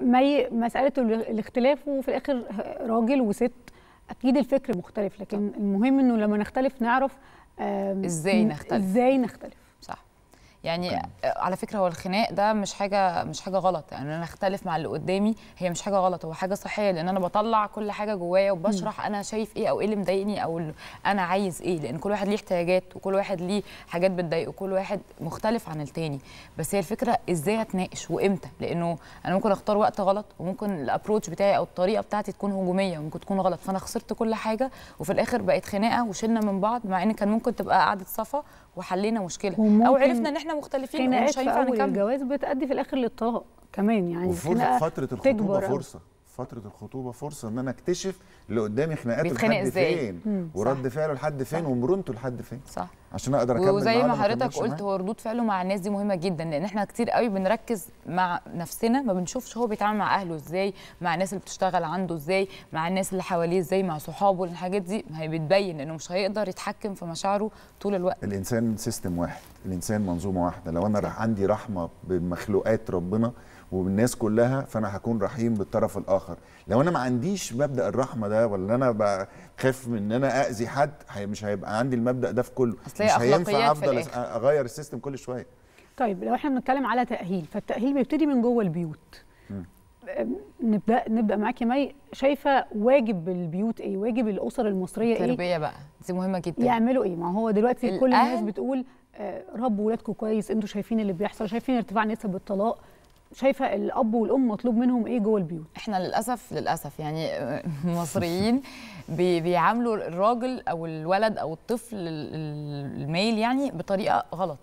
ما مساله الاختلاف وفي الآخر راجل وست أكيد الفكر مختلف لكن المهم إنه لما نختلف نعرف ازاي نختلف ازاي نختلف يعني آه، على فكره هو الخناق ده مش حاجه مش حاجه غلط يعني انا اختلف مع اللي قدامي هي مش حاجه غلط هو حاجه صحيه لان انا بطلع كل حاجه جوايا وبشرح انا شايف ايه او ايه اللي مضايقني او انا عايز ايه لان كل واحد ليه احتياجات وكل واحد ليه حاجات بتضايقه كل واحد مختلف عن التاني بس هي الفكره ازاي اتناقش وامتى لانه انا ممكن اختار وقت غلط وممكن الابروتش بتاعي او الطريقه بتاعتي تكون هجوميه وممكن تكون غلط فانا خسرت كل حاجه وفي الاخر بقت خناقه وشلنا من بعض مع ان كان ممكن تبقى قعده صفا وحلينا مشكله او عرفنا ان احنا مختلفين ومش هينفع نكمل الجواز بتادي في الاخر للطلاق كمان يعني فتره الخطوبه فرصه فتره الخطوبه فرصه ان انا اكتشف اللي قدامي خناقات لحد فين ورد فعله لحد فين ومرونته لحد فين صح عشان اقدر اكمل وزي ما حضرتك قلت هو ردود فعله مع الناس دي مهمه جدا لان احنا كتير قوي بنركز مع نفسنا ما بنشوفش هو بيتعامل مع اهله ازاي مع الناس اللي بتشتغل عنده ازاي مع الناس اللي حواليه ازاي مع صحابه الحاجات دي هي بتبين انه مش هيقدر يتحكم في مشاعره طول الوقت الانسان سيستم واحد الانسان منظومه واحده لو انا عندي رحمه بمخلوقات ربنا وبالناس كلها فانا هكون رحيم بالطرف الاخر لو انا ما عنديش مبدا الرحمه ده ولا انا بخاف من ان انا اذي حد مش هيبقى عندي المبدا ده في كله زي مش هينفع افضل اغير السيستم كل شويه طيب لو احنا بنتكلم على تاهيل فالتاهيل بيبتدي من جوه البيوت نبدا نبدا نبدا معاكي مي شايفه واجب البيوت ايه واجب الاسر المصريه التربية ايه التربيه بقى دي مهمه جدا يعملوا ايه ما هو دلوقتي كل الناس بتقول آه، ربوا ولادكم كويس انتوا شايفين اللي بيحصل شايفين ارتفاع نسب الطلاق شايفه الاب والام مطلوب منهم ايه جوه البيوت احنا للاسف للاسف يعني المصريين آه، بيعاملوا الراجل او الولد او الطفل الميل يعني بطريقه غلط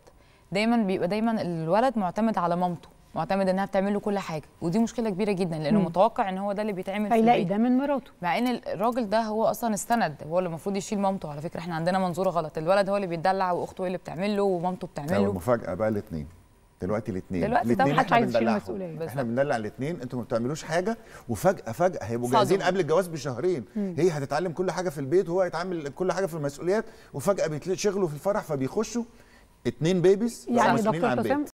دايما بيبقى دايما الولد معتمد على مامته معتمد انها بتعمل له كل حاجه ودي مشكله كبيره جدا لانه مم. متوقع ان هو ده اللي بيتعمل في البيت ده من مراته مع ان الراجل ده هو اصلا استند هو اللي المفروض يشيل مامته على فكره احنا عندنا منظوره غلط الولد هو اللي بيتدلع واخته هي اللي بتعمل له ومامته بتعمل له مفاجاه بقى الاثنين دلوقتي الاثنين الاثنين مش محدش عايز يشيل المسؤوليه احنا بندلع الاثنين انتوا ما بتعملوش حاجه وفجاه فجاه هيبقوا جاهزين قبل الجواز بشهرين مم. هي هتتعلم كل حاجه في البيت وهو هيتعامل كل حاجه في المسؤوليات وفجاه بيتشغلوا في الفرح فبيخشوا اتنين بيبيز يعني دكتور حسام